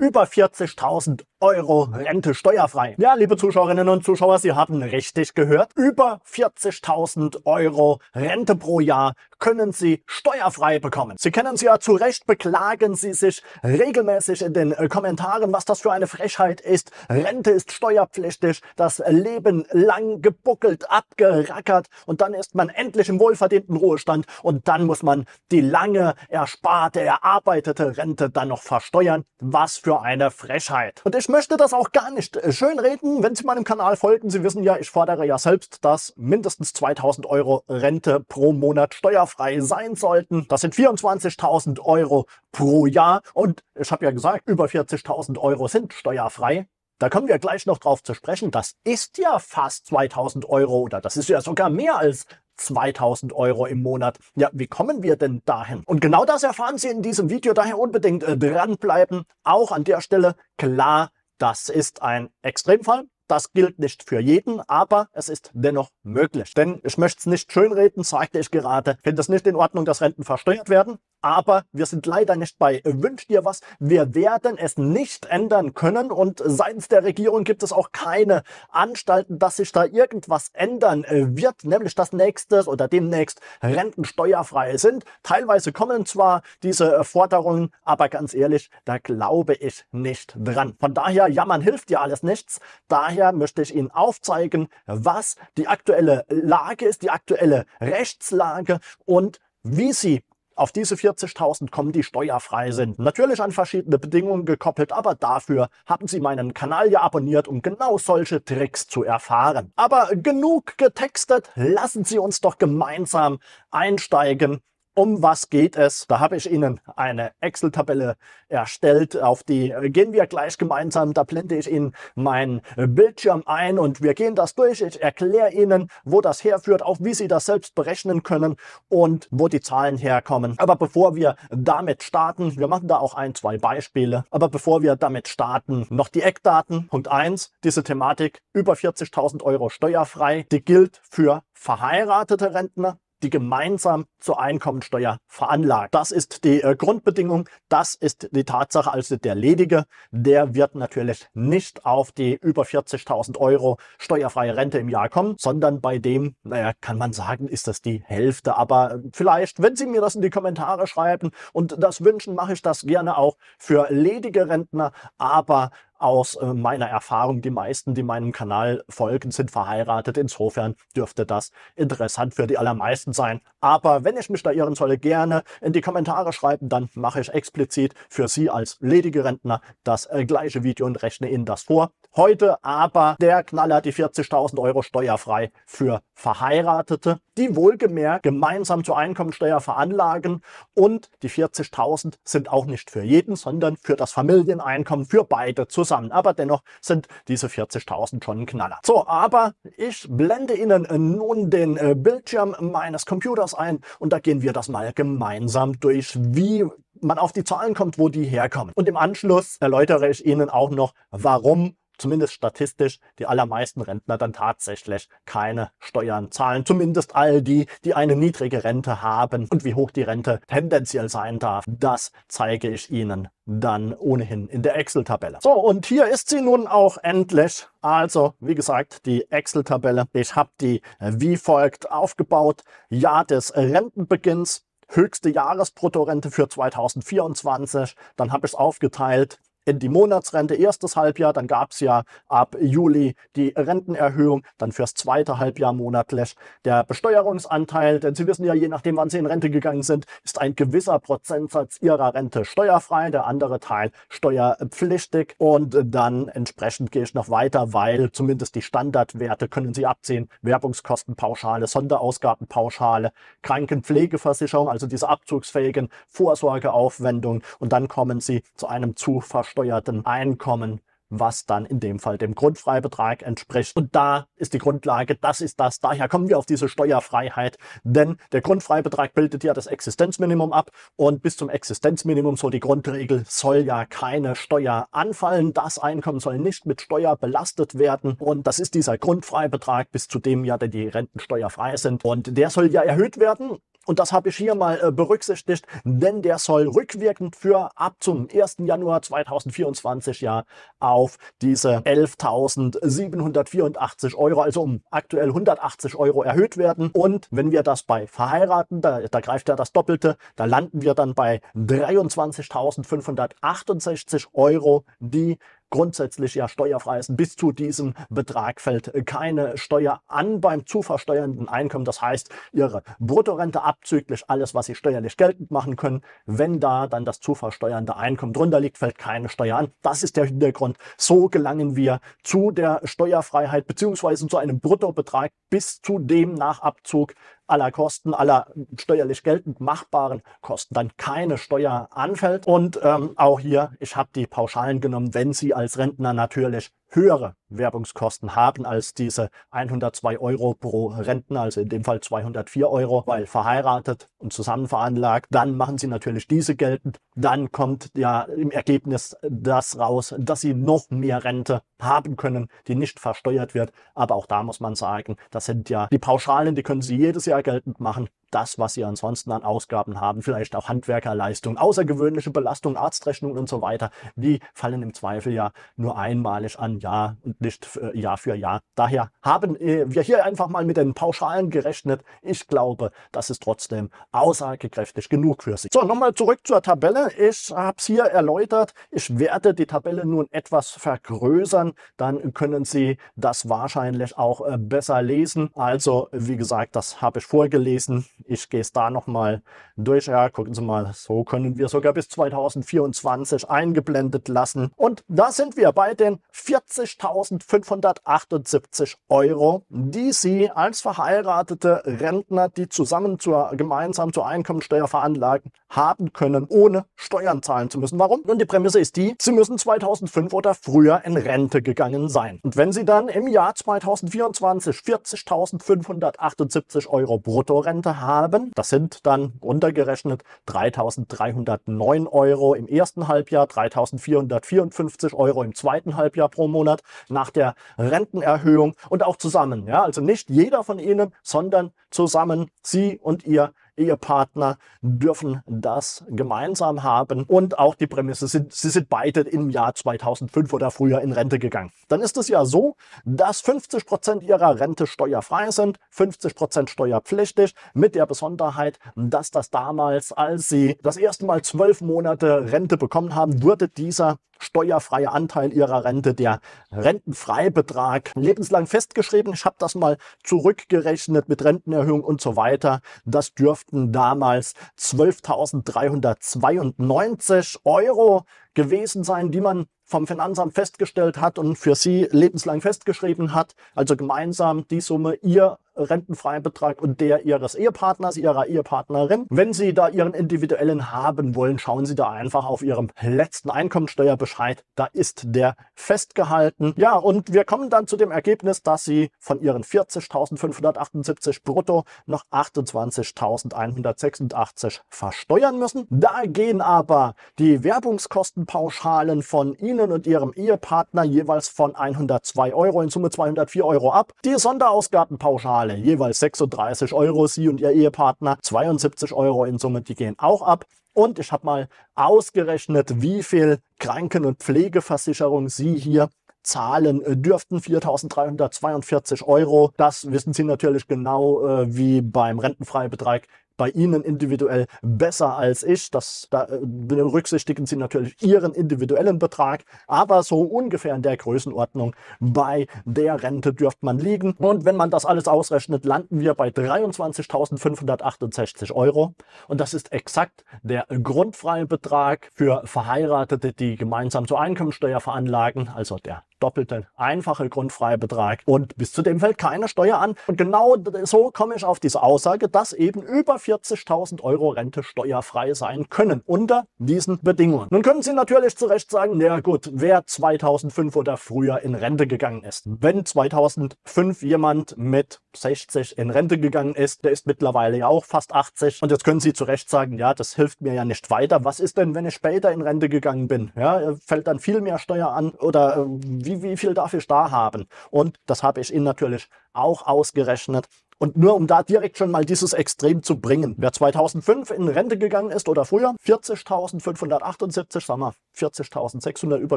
über 40.000 Euro Rente steuerfrei. Ja, liebe Zuschauerinnen und Zuschauer, Sie haben richtig gehört. Über 40.000 Euro Rente pro Jahr können Sie steuerfrei bekommen. Sie kennen es ja zu Recht, beklagen Sie sich regelmäßig in den äh, Kommentaren, was das für eine Frechheit ist. Rente ist steuerpflichtig, das Leben lang gebuckelt, abgerackert und dann ist man endlich im wohlverdienten Ruhestand und dann muss man die lange ersparte, erarbeitete Rente dann noch versteuern. Was für eine Frechheit. Und ich möchte das auch gar nicht äh, schönreden. Wenn Sie meinem Kanal folgen, Sie wissen ja, ich fordere ja selbst, dass mindestens 2000 Euro Rente pro Monat steuerfrei sein sollten. Das sind 24.000 Euro pro Jahr. Und ich habe ja gesagt, über 40.000 Euro sind steuerfrei. Da kommen wir gleich noch drauf zu sprechen. Das ist ja fast 2000 Euro oder das ist ja sogar mehr als 2000 Euro im Monat. Ja, wie kommen wir denn dahin? Und genau das erfahren Sie in diesem Video. Daher unbedingt äh, dranbleiben. Auch an der Stelle klar das ist ein Extremfall. Das gilt nicht für jeden, aber es ist dennoch möglich. Denn ich möchte es nicht schönreden, sagte ich gerade. Ich finde es nicht in Ordnung, dass Renten versteuert werden. Aber wir sind leider nicht bei Wünsch dir was. Wir werden es nicht ändern können. Und seitens der Regierung gibt es auch keine Anstalten, dass sich da irgendwas ändern äh, wird. Nämlich, dass nächstes oder demnächst Renten steuerfrei sind. Teilweise kommen zwar diese äh, Forderungen, aber ganz ehrlich, da glaube ich nicht dran. Von daher, jammern hilft dir alles nichts. Daher daher möchte ich Ihnen aufzeigen, was die aktuelle Lage ist, die aktuelle Rechtslage und wie Sie auf diese 40.000 kommen, die steuerfrei sind. Natürlich an verschiedene Bedingungen gekoppelt, aber dafür haben Sie meinen Kanal ja abonniert, um genau solche Tricks zu erfahren. Aber genug getextet, lassen Sie uns doch gemeinsam einsteigen um was geht es? Da habe ich Ihnen eine Excel-Tabelle erstellt. Auf die äh, gehen wir gleich gemeinsam. Da blende ich Ihnen meinen Bildschirm ein und wir gehen das durch. Ich erkläre Ihnen, wo das herführt, auch wie Sie das selbst berechnen können und wo die Zahlen herkommen. Aber bevor wir damit starten, wir machen da auch ein, zwei Beispiele. Aber bevor wir damit starten, noch die Eckdaten. Punkt eins: diese Thematik über 40.000 Euro steuerfrei. Die gilt für verheiratete Rentner die gemeinsam zur Einkommensteuer veranlagt. Das ist die äh, Grundbedingung, das ist die Tatsache, also der Ledige, der wird natürlich nicht auf die über 40.000 Euro steuerfreie Rente im Jahr kommen, sondern bei dem, naja, kann man sagen, ist das die Hälfte. Aber äh, vielleicht, wenn Sie mir das in die Kommentare schreiben und das wünschen, mache ich das gerne auch für ledige Rentner, aber aus äh, meiner Erfahrung, die meisten, die meinem Kanal folgen, sind verheiratet. Insofern dürfte das interessant für die allermeisten sein. Aber wenn ich mich da irren solle, gerne in die Kommentare schreiben, dann mache ich explizit für Sie als ledige Rentner das äh, gleiche Video und rechne Ihnen das vor. Heute aber der Knaller die 40.000 Euro steuerfrei für Verheiratete, die wohlgemerkt gemeinsam zur Einkommensteuer veranlagen. Und die 40.000 sind auch nicht für jeden, sondern für das Familieneinkommen, für beide zusammen. Aber dennoch sind diese 40.000 schon ein Knaller. So, aber ich blende Ihnen äh, nun den äh, Bildschirm meines Computers ein und da gehen wir das mal gemeinsam durch, wie man auf die Zahlen kommt, wo die herkommen. Und im Anschluss erläutere ich Ihnen auch noch, warum zumindest statistisch, die allermeisten Rentner dann tatsächlich keine Steuern zahlen. Zumindest all die, die eine niedrige Rente haben. Und wie hoch die Rente tendenziell sein darf, das zeige ich Ihnen dann ohnehin in der Excel-Tabelle. So, und hier ist sie nun auch endlich. Also, wie gesagt, die Excel-Tabelle. Ich habe die äh, wie folgt aufgebaut. Jahr des Rentenbeginns, höchste Jahresbruttorente für 2024. Dann habe ich es aufgeteilt in die Monatsrente erstes Halbjahr, dann gab es ja ab Juli die Rentenerhöhung, dann fürs zweite Halbjahr monatlich der Besteuerungsanteil, denn Sie wissen ja, je nachdem, wann Sie in Rente gegangen sind, ist ein gewisser Prozentsatz Ihrer Rente steuerfrei, der andere Teil steuerpflichtig und dann entsprechend gehe ich noch weiter, weil zumindest die Standardwerte können Sie abziehen, Werbungskostenpauschale, Sonderausgabenpauschale, Krankenpflegeversicherung, also diese abzugsfähigen Vorsorgeaufwendungen und dann kommen Sie zu einem zu versteuerten Einkommen, was dann in dem Fall dem Grundfreibetrag entspricht. Und da ist die Grundlage, das ist das, daher kommen wir auf diese Steuerfreiheit, denn der Grundfreibetrag bildet ja das Existenzminimum ab und bis zum Existenzminimum, so die Grundregel, soll ja keine Steuer anfallen, das Einkommen soll nicht mit Steuer belastet werden und das ist dieser Grundfreibetrag, bis zu dem ja die Renten steuerfrei sind und der soll ja erhöht werden und das habe ich hier mal äh, berücksichtigt, denn der soll rückwirkend für ab zum 1. Januar 2024 ja auf diese 11.784 Euro, also um aktuell 180 Euro erhöht werden. Und wenn wir das bei Verheiraten, da, da greift ja das Doppelte, da landen wir dann bei 23.568 Euro, die grundsätzlich ja steuerfrei ist. Bis zu diesem Betrag fällt keine Steuer an beim zu versteuernden Einkommen. Das heißt, Ihre Bruttorente abzüglich alles, was Sie steuerlich geltend machen können. Wenn da dann das zu versteuernde Einkommen drunter liegt, fällt keine Steuer an. Das ist der Hintergrund. So gelangen wir zu der Steuerfreiheit beziehungsweise zu einem Bruttobetrag bis zu dem Nachabzug aller Kosten, aller steuerlich geltend machbaren Kosten dann keine Steuer anfällt. Und ähm, auch hier, ich habe die Pauschalen genommen, wenn Sie als Rentner natürlich höhere Werbungskosten haben als diese 102 Euro pro Renten, also in dem Fall 204 Euro, weil verheiratet und zusammen veranlagt, dann machen sie natürlich diese geltend. Dann kommt ja im Ergebnis das raus, dass sie noch mehr Rente haben können, die nicht versteuert wird. Aber auch da muss man sagen, das sind ja die Pauschalen, die können sie jedes Jahr geltend machen das, was sie ansonsten an Ausgaben haben, vielleicht auch Handwerkerleistung, außergewöhnliche Belastung, Arztrechnungen und so weiter, die fallen im Zweifel ja nur einmalig an, Jahr und nicht äh, Jahr für Jahr. Daher haben äh, wir hier einfach mal mit den Pauschalen gerechnet. Ich glaube, das ist trotzdem aussagekräftig genug für Sie. So, nochmal zurück zur Tabelle. Ich habe es hier erläutert. Ich werde die Tabelle nun etwas vergrößern. Dann können Sie das wahrscheinlich auch äh, besser lesen. Also, wie gesagt, das habe ich vorgelesen ich gehe es da nochmal durch. Ja, gucken Sie mal, so können wir sogar bis 2024 eingeblendet lassen. Und da sind wir bei den 40.578 Euro, die Sie als verheiratete Rentner, die zusammen zur, gemeinsam zur Einkommensteuer veranlagen, haben können, ohne Steuern zahlen zu müssen. Warum? Nun, die Prämisse ist die, Sie müssen 2005 oder früher in Rente gegangen sein. Und wenn Sie dann im Jahr 2024 40.578 Euro Bruttorente haben, das sind dann untergerechnet 3.309 Euro im ersten Halbjahr, 3.454 Euro im zweiten Halbjahr pro Monat nach der Rentenerhöhung und auch zusammen. Ja, also nicht jeder von Ihnen, sondern zusammen Sie und Ihr Ehepartner dürfen das gemeinsam haben. Und auch die Prämisse, sind, sie sind beide im Jahr 2005 oder früher in Rente gegangen. Dann ist es ja so, dass 50% Prozent ihrer Rente steuerfrei sind, 50% Prozent steuerpflichtig, mit der Besonderheit, dass das damals, als sie das erste Mal zwölf Monate Rente bekommen haben, wurde dieser steuerfreie Anteil ihrer Rente, der Rentenfreibetrag, lebenslang festgeschrieben. Ich habe das mal zurückgerechnet mit Rentenerhöhung und so weiter. Das dürfte müssten damals 12.392 Euro gewesen sein, die man vom Finanzamt festgestellt hat und für sie lebenslang festgeschrieben hat. Also gemeinsam die Summe ihr Rentenfreibetrag und der Ihres Ehepartners, Ihrer Ehepartnerin. Wenn Sie da Ihren individuellen haben wollen, schauen Sie da einfach auf Ihrem letzten Einkommensteuerbescheid. Da ist der festgehalten. Ja, und wir kommen dann zu dem Ergebnis, dass Sie von Ihren 40.578 brutto noch 28.186 versteuern müssen. Da gehen aber die Werbungskostenpauschalen von Ihnen und Ihrem Ehepartner jeweils von 102 Euro in Summe 204 Euro ab. Die Sonderausgabenpauschale Finale. Jeweils 36 Euro, Sie und Ihr Ehepartner, 72 Euro in Summe, die gehen auch ab. Und ich habe mal ausgerechnet, wie viel Kranken- und Pflegeversicherung Sie hier zahlen äh, dürften. 4.342 Euro. Das wissen Sie natürlich genau äh, wie beim Rentenfreibetrag bei Ihnen individuell besser als ich. Das, da äh, berücksichtigen Sie natürlich Ihren individuellen Betrag, aber so ungefähr in der Größenordnung bei der Rente dürfte man liegen. Und wenn man das alles ausrechnet, landen wir bei 23.568 Euro. Und das ist exakt der grundfreie Betrag für Verheiratete, die gemeinsam zur Einkommensteuer veranlagen, also der doppelte einfache Grundfreibetrag und bis zu dem fällt keine Steuer an. Und genau so komme ich auf diese Aussage, dass eben über 40.000 Euro Rente steuerfrei sein können unter diesen Bedingungen. Nun können Sie natürlich zu Recht sagen, na gut, wer 2005 oder früher in Rente gegangen ist. Wenn 2005 jemand mit 60 in Rente gegangen ist, der ist mittlerweile ja auch fast 80. Und jetzt können Sie zu Recht sagen, ja, das hilft mir ja nicht weiter. Was ist denn, wenn ich später in Rente gegangen bin? Ja, äh, fällt dann viel mehr Steuer an oder äh, wie, wie viel darf ich da haben? Und das habe ich Ihnen natürlich auch ausgerechnet. Und nur um da direkt schon mal dieses Extrem zu bringen. Wer 2005 in Rente gegangen ist oder früher, 40.578, sagen wir 40.600, über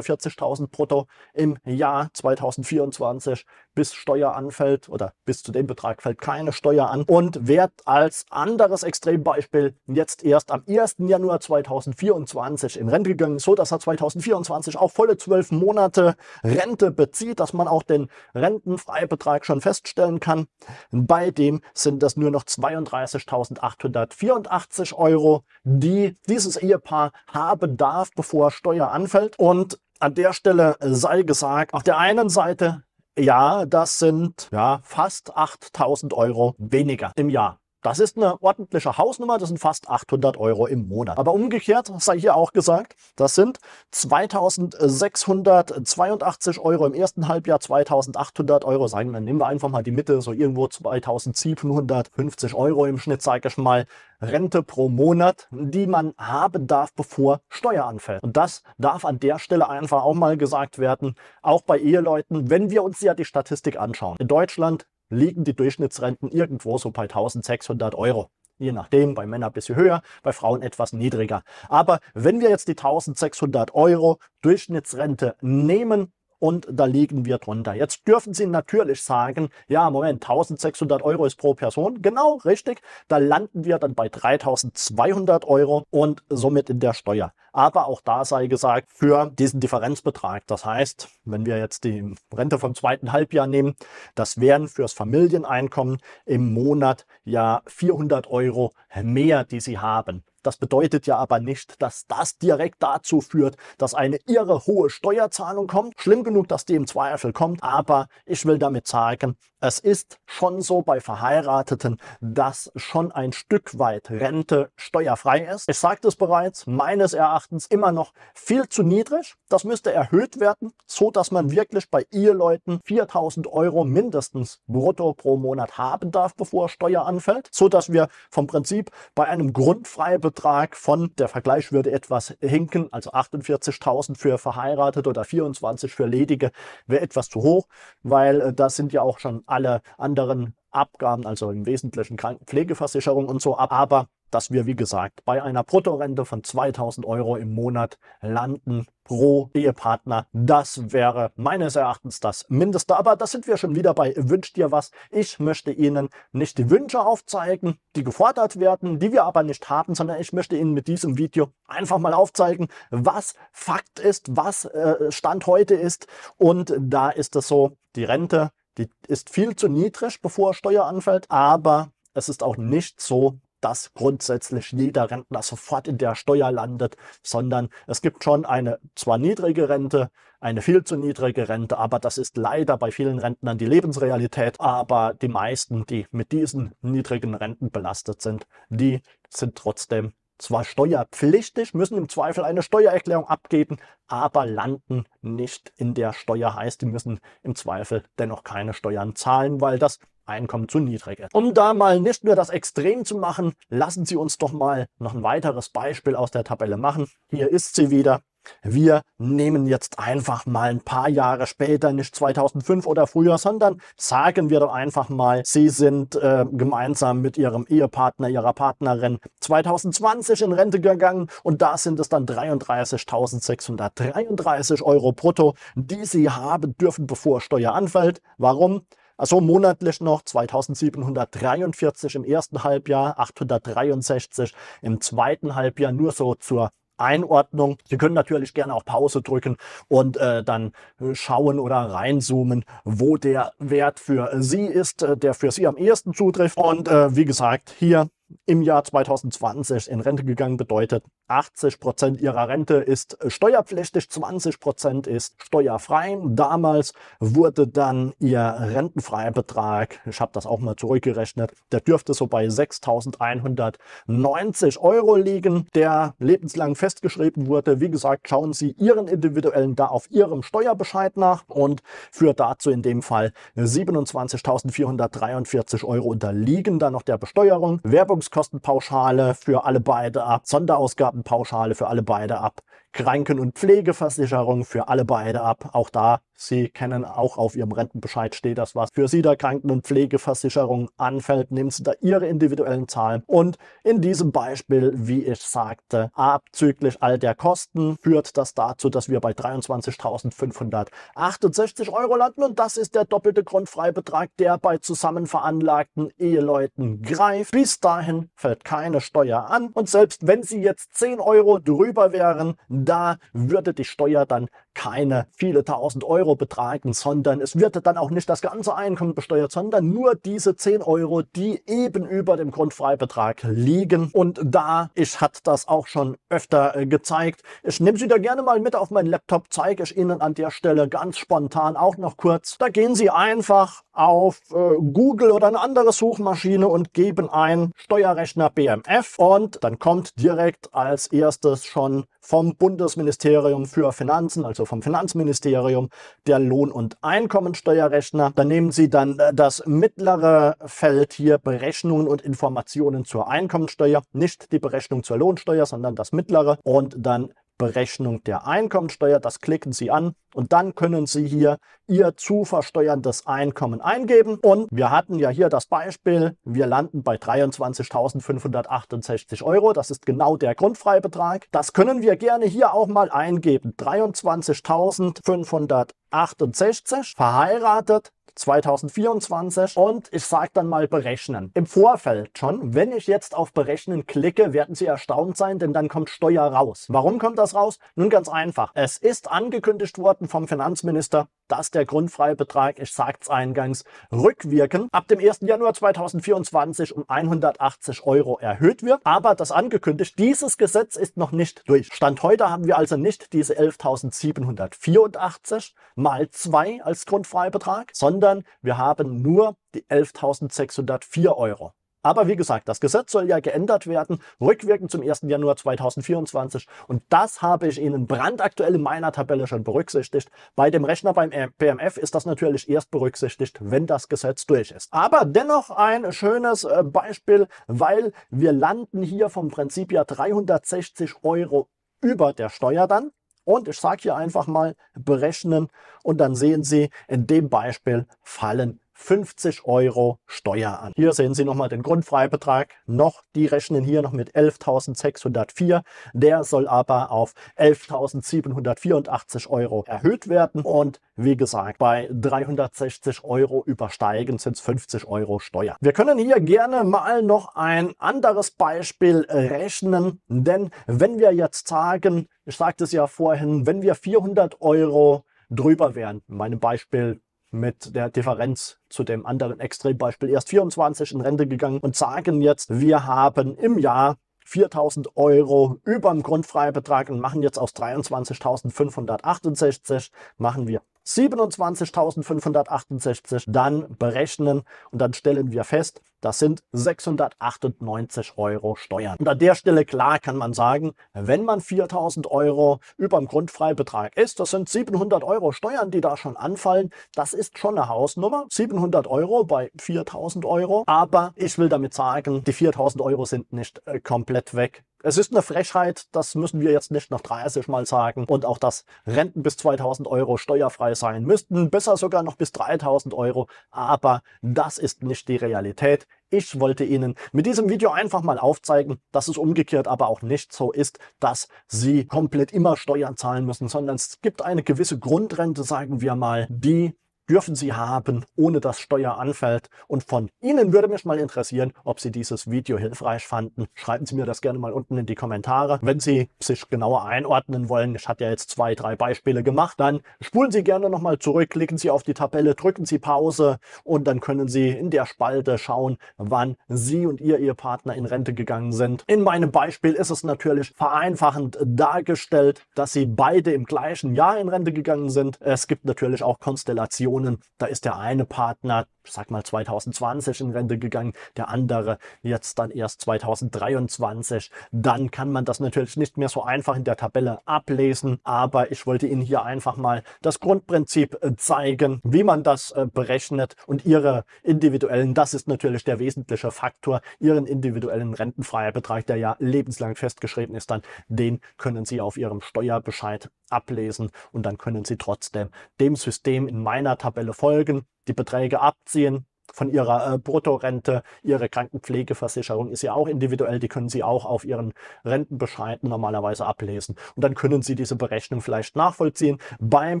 40.000 brutto im Jahr 2024 bis Steuer anfällt oder bis zu dem Betrag fällt keine Steuer an. Und wer als anderes Extrembeispiel jetzt erst am 1. Januar 2024 in Rente gegangen ist, so dass er 2024 auch volle zwölf Monate Rente bezieht, dass man auch den Rentenfreibetrag schon feststellen kann. Bei alledem sind das nur noch 32.884 Euro, die dieses Ehepaar haben darf, bevor Steuer anfällt. Und an der Stelle sei gesagt, auf der einen Seite, ja, das sind ja, fast 8.000 Euro weniger im Jahr. Das ist eine ordentliche Hausnummer, das sind fast 800 Euro im Monat. Aber umgekehrt, sei hier auch gesagt, das sind 2682 Euro im ersten Halbjahr, 2800 Euro, sagen wir, nehmen wir einfach mal die Mitte, so irgendwo 2750 Euro im Schnitt, sage ich mal, Rente pro Monat, die man haben darf, bevor Steuer anfällt. Und das darf an der Stelle einfach auch mal gesagt werden, auch bei Eheleuten, wenn wir uns ja die Statistik anschauen. In Deutschland liegen die Durchschnittsrenten irgendwo so bei 1600 Euro. Je nachdem, bei Männern ein bisschen höher, bei Frauen etwas niedriger. Aber wenn wir jetzt die 1600 Euro Durchschnittsrente nehmen und da liegen wir drunter. Jetzt dürfen Sie natürlich sagen, ja, Moment, 1600 Euro ist pro Person. Genau, richtig. Da landen wir dann bei 3200 Euro und somit in der Steuer. Aber auch da sei gesagt, für diesen Differenzbetrag, das heißt, wenn wir jetzt die Rente vom zweiten Halbjahr nehmen, das wären fürs Familieneinkommen im Monat ja 400 Euro mehr, die Sie haben. Das bedeutet ja aber nicht, dass das direkt dazu führt, dass eine irre hohe Steuerzahlung kommt. Schlimm genug, dass die im Zweifel kommt, aber ich will damit sagen, es ist schon so bei Verheirateten, dass schon ein Stück weit Rente steuerfrei ist. Ich sagte es bereits, meines Erachtens immer noch viel zu niedrig. Das müsste erhöht werden, so dass man wirklich bei Eheleuten 4000 Euro mindestens brutto pro Monat haben darf, bevor Steuer anfällt, so dass wir vom Prinzip bei einem Grundfreibetrag Betrag von, der Vergleich würde etwas hinken, also 48.000 für verheiratet oder 24 für ledige, wäre etwas zu hoch, weil äh, da sind ja auch schon alle anderen Abgaben, also im Wesentlichen Krankenpflegeversicherung und so ab. Aber dass wir, wie gesagt, bei einer Bruttorente von 2000 Euro im Monat landen pro Ehepartner. Das wäre meines Erachtens das Mindeste. Aber da sind wir schon wieder bei Wünsch dir was. Ich möchte Ihnen nicht die Wünsche aufzeigen, die gefordert werden, die wir aber nicht haben, sondern ich möchte Ihnen mit diesem Video einfach mal aufzeigen, was Fakt ist, was äh, Stand heute ist. Und da ist es so, die Rente, die ist viel zu niedrig, bevor Steuer anfällt, aber es ist auch nicht so, dass grundsätzlich jeder Rentner sofort in der Steuer landet, sondern es gibt schon eine zwar niedrige Rente, eine viel zu niedrige Rente, aber das ist leider bei vielen Rentnern die Lebensrealität. Aber die meisten, die mit diesen niedrigen Renten belastet sind, die sind trotzdem zwar steuerpflichtig, müssen im Zweifel eine Steuererklärung abgeben, aber landen nicht in der Steuer. Heißt, die müssen im Zweifel dennoch keine Steuern zahlen, weil das Einkommen zu niedrig ist. Um da mal nicht nur das Extrem zu machen, lassen Sie uns doch mal noch ein weiteres Beispiel aus der Tabelle machen. Hier ist sie wieder. Wir nehmen jetzt einfach mal ein paar Jahre später, nicht 2005 oder früher, sondern sagen wir doch einfach mal, Sie sind äh, gemeinsam mit Ihrem Ehepartner, Ihrer Partnerin 2020 in Rente gegangen und da sind es dann 33.633 Euro brutto, die Sie haben dürfen, bevor Steuer anfällt. Warum? Also monatlich noch 2743 im ersten Halbjahr, 863 im zweiten Halbjahr, nur so zur Einordnung. Sie können natürlich gerne auch Pause drücken und äh, dann schauen oder reinzoomen, wo der Wert für Sie ist, äh, der für Sie am ehesten zutrifft. Und äh, wie gesagt, hier im Jahr 2020 in Rente gegangen, bedeutet 80 Prozent ihrer Rente ist äh, steuerpflichtig, 20 Prozent ist steuerfrei. Damals wurde dann ihr Rentenfreibetrag, ich habe das auch mal zurückgerechnet, der dürfte so bei 6.190 Euro liegen, der lebenslang festgeschrieben wurde. Wie gesagt, schauen Sie Ihren individuellen da auf Ihrem Steuerbescheid nach und für dazu in dem Fall 27.443 Euro unterliegen dann noch der Besteuerung. Werbung Bewerbungskostenpauschale für alle beide ab, Sonderausgabenpauschale für alle beide ab. Kranken- und Pflegeversicherung für alle beide ab. Auch da, Sie kennen auch auf Ihrem Rentenbescheid steht das, was für Sie der Kranken- und Pflegeversicherung anfällt. Nehmen Sie da Ihre individuellen Zahlen. Und in diesem Beispiel, wie ich sagte, abzüglich all der Kosten führt das dazu, dass wir bei 23.568 Euro landen. Und das ist der doppelte Grundfreibetrag, der bei zusammen veranlagten Eheleuten greift. Bis dahin fällt keine Steuer an. Und selbst wenn Sie jetzt 10 Euro drüber wären, da würde die Steuer dann keine viele tausend Euro betragen, sondern es wird dann auch nicht das ganze Einkommen besteuert, sondern nur diese zehn Euro, die eben über dem Grundfreibetrag liegen. Und da, ich hatte das auch schon öfter äh, gezeigt, ich nehme sie da gerne mal mit auf meinen Laptop, zeige ich Ihnen an der Stelle ganz spontan auch noch kurz. Da gehen Sie einfach auf äh, Google oder eine andere Suchmaschine und geben ein Steuerrechner BMF und dann kommt direkt als erstes schon vom Bundesministerium für Finanzen, also vom Finanzministerium, der Lohn- und Einkommensteuerrechner. Dann nehmen Sie dann äh, das mittlere Feld hier Berechnungen und Informationen zur Einkommensteuer, nicht die Berechnung zur Lohnsteuer, sondern das mittlere und dann Berechnung der Einkommensteuer. Das klicken Sie an und dann können Sie hier Ihr zu versteuerndes Einkommen eingeben. Und wir hatten ja hier das Beispiel, wir landen bei 23.568 Euro. Das ist genau der Grundfreibetrag. Das können wir gerne hier auch mal eingeben. 23.568, verheiratet, 2024 und ich sage dann mal berechnen. Im Vorfeld schon, wenn ich jetzt auf berechnen klicke, werden Sie erstaunt sein, denn dann kommt Steuer raus. Warum kommt das raus? Nun ganz einfach. Es ist angekündigt worden vom Finanzminister, dass der Grundfreibetrag, ich sagte es eingangs, rückwirkend ab dem 1. Januar 2024 um 180 Euro erhöht wird. Aber das angekündigt, dieses Gesetz ist noch nicht durch. Stand heute haben wir also nicht diese 11.784 mal 2 als Grundfreibetrag, sondern wir haben nur die 11.604 Euro. Aber wie gesagt, das Gesetz soll ja geändert werden, rückwirkend zum 1. Januar 2024. Und das habe ich Ihnen brandaktuell in meiner Tabelle schon berücksichtigt. Bei dem Rechner beim BMF ist das natürlich erst berücksichtigt, wenn das Gesetz durch ist. Aber dennoch ein schönes äh, Beispiel, weil wir landen hier vom Prinzip ja 360 Euro über der Steuer dann. Und ich sage hier einfach mal berechnen und dann sehen Sie, in dem Beispiel fallen 50 Euro Steuer an. Hier sehen Sie nochmal den Grundfreibetrag. Noch, die rechnen hier noch mit 11.604. Der soll aber auf 11.784 Euro erhöht werden. Und wie gesagt, bei 360 Euro übersteigen sind es 50 Euro Steuer. Wir können hier gerne mal noch ein anderes Beispiel rechnen. Denn wenn wir jetzt sagen, ich sagte es ja vorhin, wenn wir 400 Euro drüber wären, in meinem Beispiel mit der Differenz zu dem anderen Extrembeispiel erst 24 in Rente gegangen und sagen jetzt, wir haben im Jahr 4000 Euro über dem Grundfreibetrag und machen jetzt aus 23.568 machen wir 27.568 dann berechnen und dann stellen wir fest, das sind 698 Euro Steuern. Und an der Stelle klar kann man sagen, wenn man 4.000 Euro über dem Grundfreibetrag ist, das sind 700 Euro Steuern, die da schon anfallen. Das ist schon eine Hausnummer, 700 Euro bei 4.000 Euro. Aber ich will damit sagen, die 4.000 Euro sind nicht äh, komplett weg es ist eine Frechheit, das müssen wir jetzt nicht noch 30 Mal sagen. Und auch, dass Renten bis 2000 Euro steuerfrei sein müssten, besser sogar noch bis 3000 Euro. Aber das ist nicht die Realität. Ich wollte Ihnen mit diesem Video einfach mal aufzeigen, dass es umgekehrt aber auch nicht so ist, dass Sie komplett immer Steuern zahlen müssen, sondern es gibt eine gewisse Grundrente, sagen wir mal, die dürfen Sie haben, ohne dass Steuer anfällt. Und von Ihnen würde mich mal interessieren, ob Sie dieses Video hilfreich fanden. Schreiben Sie mir das gerne mal unten in die Kommentare. Wenn Sie sich genauer einordnen wollen, ich hatte ja jetzt zwei, drei Beispiele gemacht, dann spulen Sie gerne nochmal zurück, klicken Sie auf die Tabelle, drücken Sie Pause und dann können Sie in der Spalte schauen, wann Sie und Ihr Ehepartner in Rente gegangen sind. In meinem Beispiel ist es natürlich vereinfachend dargestellt, dass Sie beide im gleichen Jahr in Rente gegangen sind. Es gibt natürlich auch Konstellationen, Millionen. Da ist der eine Partner, sag mal 2020 in Rente gegangen, der andere jetzt dann erst 2023. Dann kann man das natürlich nicht mehr so einfach in der Tabelle ablesen, aber ich wollte Ihnen hier einfach mal das Grundprinzip äh, zeigen, wie man das äh, berechnet und Ihre individuellen, das ist natürlich der wesentliche Faktor, Ihren individuellen Rentenfreibetrag, der ja lebenslang festgeschrieben ist, dann den können Sie auf Ihrem Steuerbescheid ablesen und dann können Sie trotzdem dem System in meiner Tabelle folgen, die Beträge abziehen, von ihrer äh, Bruttorente, ihre Krankenpflegeversicherung ist ja auch individuell, die können Sie auch auf Ihren Rentenbescheid normalerweise ablesen. Und dann können Sie diese Berechnung vielleicht nachvollziehen, beim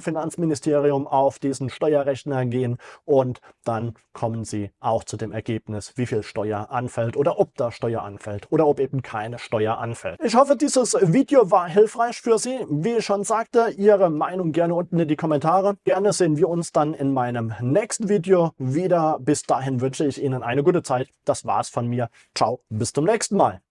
Finanzministerium auf diesen Steuerrechner gehen und dann kommen Sie auch zu dem Ergebnis, wie viel Steuer anfällt oder ob da Steuer anfällt oder ob eben keine Steuer anfällt. Ich hoffe, dieses Video war hilfreich für Sie. Wie ich schon sagte, Ihre Meinung gerne unten in die Kommentare. Gerne sehen wir uns dann in meinem nächsten Video wieder. Bis bis dahin wünsche ich Ihnen eine gute Zeit. Das war's von mir. Ciao, bis zum nächsten Mal.